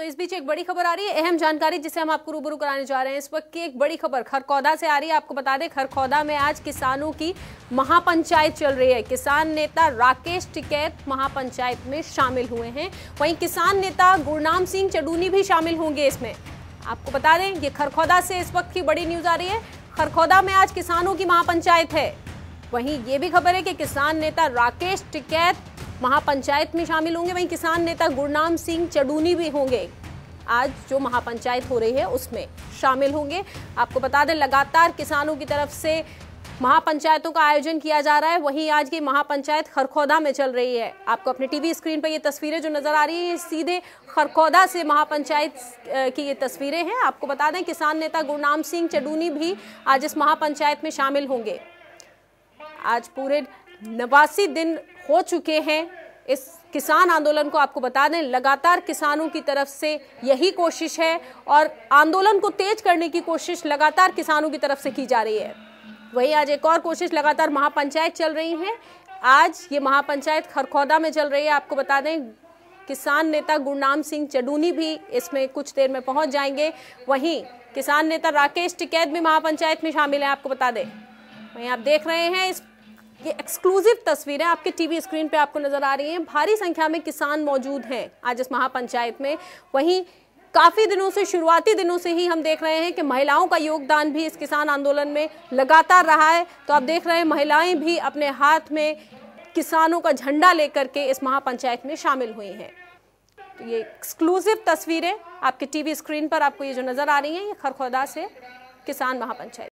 तो इस बीच एक बड़ी खबर आ रही है अहम जानकारी जिसे हम आपको रूबरू कराने जा रहे हैं इस वक्त की एक बड़ी खबर खरखौदा से आ रही है आपको बता दें खरखौदा में आज किसानों की महापंचायत चल रही है किसान नेता राकेश टिकैत महापंचायत में शामिल हुए हैं वहीं किसान नेता गुरनाम सिंह चडूनी भी शामिल होंगे इसमें आपको बता दें ये खरखौदा से इस वक्त की बड़ी न्यूज आ रही है खरखौदा में आज किसानों की महापंचायत है वहीं ये भी खबर है कि किसान नेता राकेश टिकैत महापंचायत में शामिल होंगे वहीं किसान नेता गुरनाम सिंह चडूनी भी होंगे आज जो महापंचायत हो रही है उसमें शामिल होंगे आपको बता दें लगातार किसानों की तरफ से महापंचायतों का आयोजन किया जा रहा है वहीं आज की महापंचायत खरखौदा में चल रही है आपको अपने टीवी स्क्रीन पर ये तस्वीरें जो नजर आ रही है ये सीधे खरखौदा से महापंचायत की ये तस्वीरें हैं आपको बता दें किसान नेता गुरनाम सिंह चडूनी भी आज इस महापंचायत में शामिल होंगे आज पूरे नवासी दिन हो चुके हैं इस किसान आंदोलन को आपको बता दें लगातार किसानों की तरफ से यही कोशिश है और आंदोलन को तेज करने की कोशिश लगातार किसानों की तरफ से की जा रही है वहीं आज एक और कोशिश लगातार महापंचायत चल रही है आज ये महापंचायत खरखौदा में चल रही है आपको बता दें किसान नेता गुरनाम सिंह चडूनी भी इसमें कुछ देर में पहुंच जाएंगे वहीं किसान नेता राकेश टिकैत भी महापंचायत में शामिल है आपको बता दें वहीं आप देख रहे हैं इस ये एक्सक्लूसिव तस्वीरें आपके टीवी स्क्रीन पे आपको नज़र आ रही हैं भारी संख्या में किसान मौजूद हैं आज इस महापंचायत में वहीं काफ़ी दिनों से शुरुआती दिनों से ही हम देख रहे हैं कि महिलाओं का योगदान भी इस किसान आंदोलन में लगातार रहा है तो आप देख रहे हैं महिलाएं भी अपने हाथ में किसानों का झंडा लेकर के इस महापंचायत में शामिल हुई हैं तो ये एक्सक्लूसिव तस्वीरें आपके टीवी स्क्रीन पर आपको ये जो नज़र आ रही हैं ये खरखोदा से किसान महापंचायत